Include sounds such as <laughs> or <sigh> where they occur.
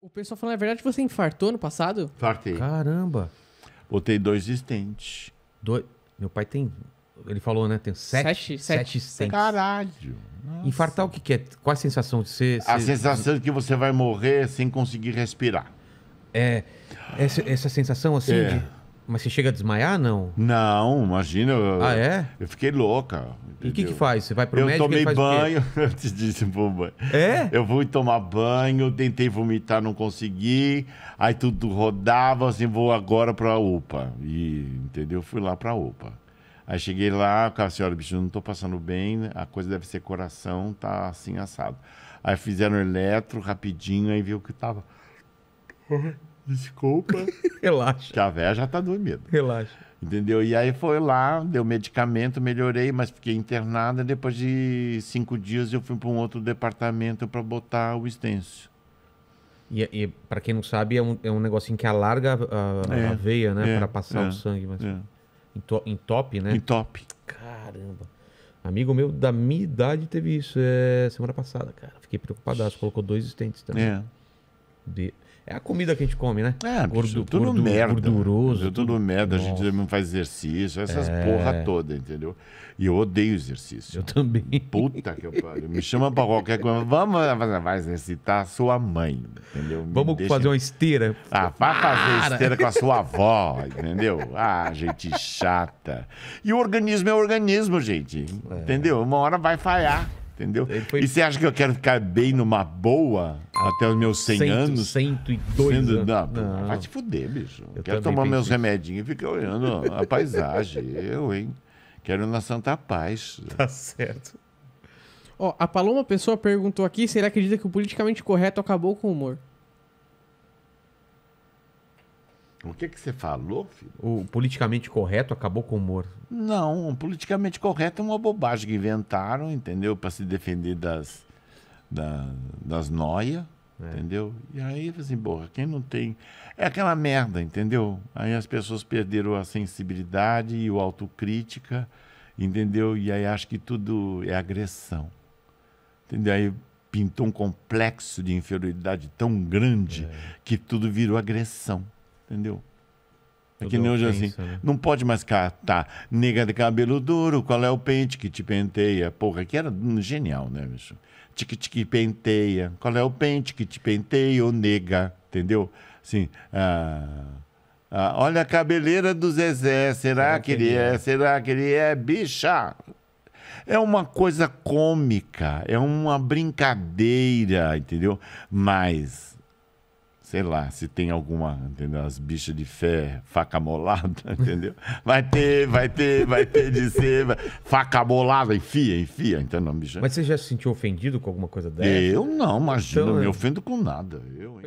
O pessoal falou, é verdade, você infartou no passado? Fartei. Caramba. Botei dois estentes. Dois. Meu pai tem. Ele falou, né? Tem sete. Sete, sete, Caralho. Nossa. Infartar o que, que é? Qual a sensação de ser. A ser... sensação de que você vai morrer sem conseguir respirar. É. Essa, essa sensação assim é. de. Mas você chega a desmaiar, não? Não, imagina. Ah, é? Eu fiquei louca. E o que, que faz? Você vai pro eu médico? Eu tomei banho <laughs> antes disso, vou banho. É? Eu fui tomar banho, tentei vomitar, não consegui. Aí tudo rodava, assim, vou agora pra UPA. E, entendeu? Fui lá pra UPA. Aí cheguei lá, cara, senhora, bicho, não tô passando bem, né? a coisa deve ser coração, tá assim assado. Aí fizeram eletro rapidinho, aí viu que tava. <laughs> desculpa. <laughs> Relaxa. Que a véia já tá dormindo. Relaxa. Entendeu? E aí foi lá, deu medicamento, melhorei, mas fiquei internada. Depois de cinco dias eu fui para um outro departamento para botar o estêncio. E, e para quem não sabe, é um, é um negocinho que alarga a, a, é, a veia, né? É, para passar é, o sangue. Mas... É. Em, top, né? Em top. Caramba. Amigo meu da minha idade teve isso é, semana passada, cara. Fiquei preocupadaço. Colocou dois estentes também. É. De... É a comida que a gente come, né? É, gordo, tudo merda. Né? Gorduroso. Tudo merda, a gente não faz exercício, essas é... porra toda, entendeu? E eu odeio exercício. Eu também. Puta que eu pariu. Me chama pra qualquer coisa. Vamos vai exercitar a sua mãe, entendeu? Vamos deixa... fazer uma esteira. Ah, vai fazer esteira com a sua avó, entendeu? Ah, gente chata. E o organismo é o organismo, gente. É. Entendeu? Uma hora vai falhar. Entendeu? Foi... E você acha que eu quero ficar bem numa boa até os meus 100 100, anos? 102 sendo... anos. Não, não. Vai te fuder, bicho. Eu quero tomar meus isso. remedinhos e ficar olhando <laughs> a paisagem. eu, hein? Quero ir na Santa Paz. Tá certo. Ó, a Paloma Pessoa perguntou aqui se ele acredita que o politicamente correto acabou com o humor. O que, que você falou, filho? O politicamente correto acabou com o humor. Não, o politicamente correto é uma bobagem que inventaram, entendeu? Para se defender das, da, das noias, é. entendeu? E aí, assim, porra, quem não tem. É aquela merda, entendeu? Aí as pessoas perderam a sensibilidade e o autocrítica, entendeu? E aí acho que tudo é agressão. Entendeu? Aí pintou um complexo de inferioridade tão grande é. que tudo virou agressão. Entendeu? É que nem hoje assim. Né? Não pode mais catar. Nega de cabelo duro, qual é o pente que te penteia? Porra, que era genial, né, bicho? Tique, tique, penteia. Qual é o pente que te penteia, ô nega? Entendeu? Assim, ah, ah, olha a cabeleira do Zezé. Será é que, que ele é? é? Será que ele é? Bicha! É uma coisa cômica, é uma brincadeira, entendeu? Mas sei lá, se tem alguma, entendeu? As bichas de fé, faca molada, <laughs> entendeu? Vai ter, vai ter, vai ter de ser, faca molada, enfia, enfia, então não, bicho. Mas você já se sentiu ofendido com alguma coisa dessa? Eu não, imagina, então, eu... me é. ofendo com nada, eu, hein?